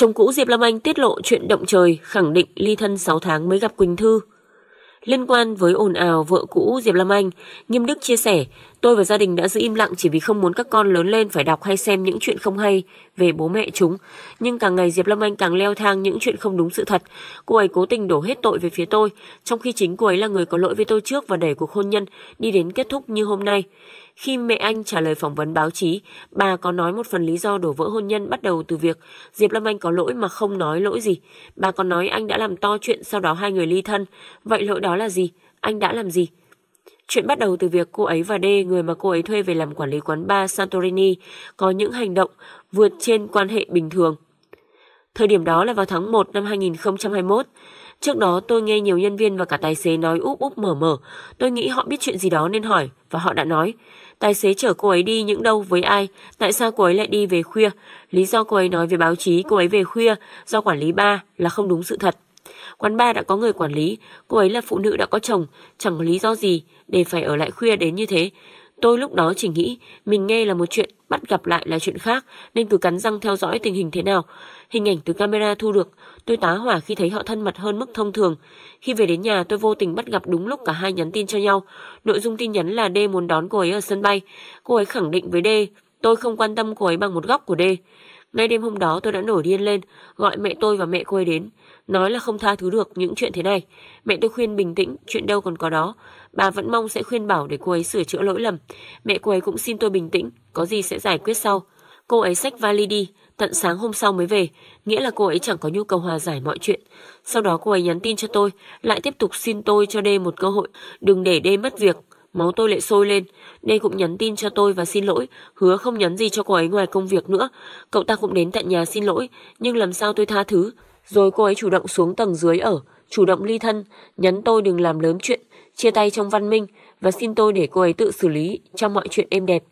Chồng cũ Diệp Lam Anh tiết lộ chuyện động trời, khẳng định ly thân 6 tháng mới gặp Quỳnh Thư. Liên quan với ồn ào vợ cũ Diệp Lam Anh, Nghiêm Đức chia sẻ Tôi và gia đình đã giữ im lặng chỉ vì không muốn các con lớn lên phải đọc hay xem những chuyện không hay về bố mẹ chúng. Nhưng càng ngày Diệp Lâm Anh càng leo thang những chuyện không đúng sự thật. Cô ấy cố tình đổ hết tội về phía tôi, trong khi chính cô ấy là người có lỗi với tôi trước và đẩy cuộc hôn nhân đi đến kết thúc như hôm nay. Khi mẹ anh trả lời phỏng vấn báo chí, bà có nói một phần lý do đổ vỡ hôn nhân bắt đầu từ việc Diệp Lâm Anh có lỗi mà không nói lỗi gì. Bà còn nói anh đã làm to chuyện sau đó hai người ly thân. Vậy lỗi đó là gì? Anh đã làm gì? Chuyện bắt đầu từ việc cô ấy và D, người mà cô ấy thuê về làm quản lý quán bar Santorini, có những hành động vượt trên quan hệ bình thường. Thời điểm đó là vào tháng 1 năm 2021. Trước đó tôi nghe nhiều nhân viên và cả tài xế nói úp úp mở mở. Tôi nghĩ họ biết chuyện gì đó nên hỏi và họ đã nói. Tài xế chở cô ấy đi những đâu với ai? Tại sao cô ấy lại đi về khuya? Lý do cô ấy nói với báo chí cô ấy về khuya do quản lý ba là không đúng sự thật. Quán bar đã có người quản lý, cô ấy là phụ nữ đã có chồng, chẳng có lý do gì để phải ở lại khuya đến như thế. Tôi lúc đó chỉ nghĩ mình nghe là một chuyện, bắt gặp lại là chuyện khác, nên cứ cắn răng theo dõi tình hình thế nào. Hình ảnh từ camera thu được, tôi tá hỏa khi thấy họ thân mật hơn mức thông thường. Khi về đến nhà tôi vô tình bắt gặp đúng lúc cả hai nhắn tin cho nhau. Nội dung tin nhắn là D muốn đón cô ấy ở sân bay. Cô ấy khẳng định với D, tôi không quan tâm cô ấy bằng một góc của D. Ngay đêm hôm đó tôi đã nổi điên lên, gọi mẹ tôi và mẹ cô ấy đến, nói là không tha thứ được những chuyện thế này. Mẹ tôi khuyên bình tĩnh, chuyện đâu còn có đó. Bà vẫn mong sẽ khuyên bảo để cô ấy sửa chữa lỗi lầm. Mẹ cô ấy cũng xin tôi bình tĩnh, có gì sẽ giải quyết sau. Cô ấy xách vali đi, tận sáng hôm sau mới về, nghĩa là cô ấy chẳng có nhu cầu hòa giải mọi chuyện. Sau đó cô ấy nhắn tin cho tôi, lại tiếp tục xin tôi cho D một cơ hội, đừng để D mất việc máu tôi lại sôi lên. Nên cũng nhắn tin cho tôi và xin lỗi, hứa không nhắn gì cho cô ấy ngoài công việc nữa. Cậu ta cũng đến tận nhà xin lỗi, nhưng làm sao tôi tha thứ. Rồi cô ấy chủ động xuống tầng dưới ở, chủ động ly thân, nhắn tôi đừng làm lớn chuyện, chia tay trong văn minh và xin tôi để cô ấy tự xử lý trong mọi chuyện êm đẹp.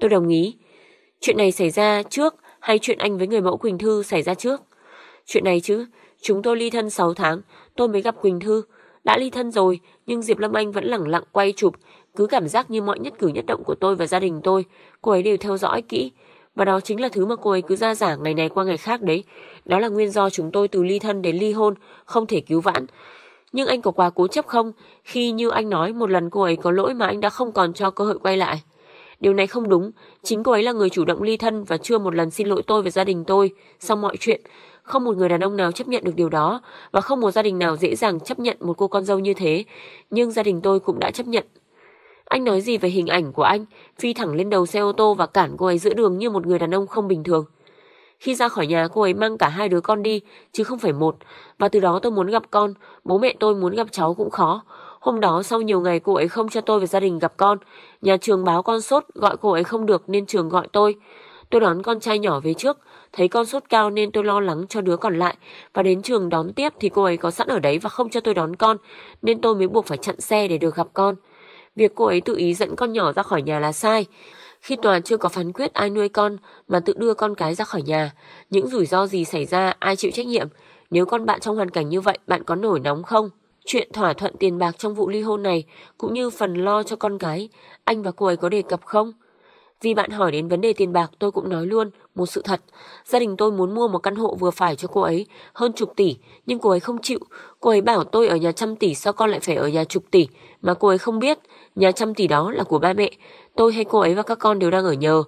Tôi đồng ý. Chuyện này xảy ra trước hay chuyện anh với người mẫu Quỳnh Thư xảy ra trước? Chuyện này chứ, chúng tôi ly thân 6 tháng, tôi mới gặp Quỳnh Thư. Đã ly thân rồi, nhưng Diệp Lâm Anh vẫn lẳng lặng quay chụp cứ cảm giác như mọi nhất cử nhất động của tôi và gia đình tôi, cô ấy đều theo dõi kỹ. Và đó chính là thứ mà cô ấy cứ ra giả ngày này qua ngày khác đấy. Đó là nguyên do chúng tôi từ ly thân đến ly hôn, không thể cứu vãn. Nhưng anh có quá cố chấp không khi như anh nói một lần cô ấy có lỗi mà anh đã không còn cho cơ hội quay lại? Điều này không đúng, chính cô ấy là người chủ động ly thân và chưa một lần xin lỗi tôi và gia đình tôi sau mọi chuyện. Không một người đàn ông nào chấp nhận được điều đó và không một gia đình nào dễ dàng chấp nhận một cô con dâu như thế. Nhưng gia đình tôi cũng đã chấp nhận anh nói gì về hình ảnh của anh, phi thẳng lên đầu xe ô tô và cản cô ấy giữa đường như một người đàn ông không bình thường. Khi ra khỏi nhà cô ấy mang cả hai đứa con đi, chứ không phải một. Và từ đó tôi muốn gặp con, bố mẹ tôi muốn gặp cháu cũng khó. Hôm đó sau nhiều ngày cô ấy không cho tôi và gia đình gặp con. Nhà trường báo con sốt, gọi cô ấy không được nên trường gọi tôi. Tôi đón con trai nhỏ về trước, thấy con sốt cao nên tôi lo lắng cho đứa còn lại. Và đến trường đón tiếp thì cô ấy có sẵn ở đấy và không cho tôi đón con, nên tôi mới buộc phải chặn xe để được gặp con. Việc cô ấy tự ý dẫn con nhỏ ra khỏi nhà là sai. Khi tòa chưa có phán quyết ai nuôi con mà tự đưa con cái ra khỏi nhà, những rủi ro gì xảy ra ai chịu trách nhiệm? Nếu con bạn trong hoàn cảnh như vậy, bạn có nổi nóng không? Chuyện thỏa thuận tiền bạc trong vụ ly hôn này cũng như phần lo cho con cái, anh và cô ấy có đề cập không? Vì bạn hỏi đến vấn đề tiền bạc tôi cũng nói luôn một sự thật. Gia đình tôi muốn mua một căn hộ vừa phải cho cô ấy, hơn chục tỷ, nhưng cô ấy không chịu. Cô ấy bảo tôi ở nhà trăm tỷ sao con lại phải ở nhà chục tỷ, mà cô ấy không biết. Nhà trăm tỷ đó là của ba mẹ. Tôi hay cô ấy và các con đều đang ở nhờ.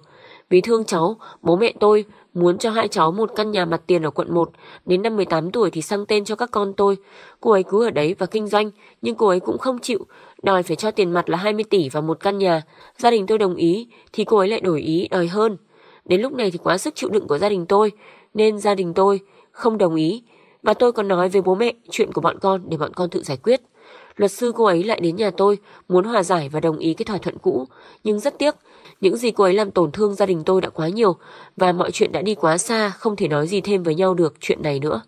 Vì thương cháu, bố mẹ tôi muốn cho hai cháu một căn nhà mặt tiền ở quận 1, đến năm 18 tuổi thì sang tên cho các con tôi. Cô ấy cứ ở đấy và kinh doanh, nhưng cô ấy cũng không chịu, đòi phải cho tiền mặt là 20 tỷ và một căn nhà. Gia đình tôi đồng ý, thì cô ấy lại đổi ý, đòi hơn. Đến lúc này thì quá sức chịu đựng của gia đình tôi, nên gia đình tôi không đồng ý. Và tôi còn nói với bố mẹ chuyện của bọn con để bọn con tự giải quyết. Luật sư cô ấy lại đến nhà tôi, muốn hòa giải và đồng ý cái thỏa thuận cũ. Nhưng rất tiếc, những gì cô ấy làm tổn thương gia đình tôi đã quá nhiều và mọi chuyện đã đi quá xa, không thể nói gì thêm với nhau được chuyện này nữa.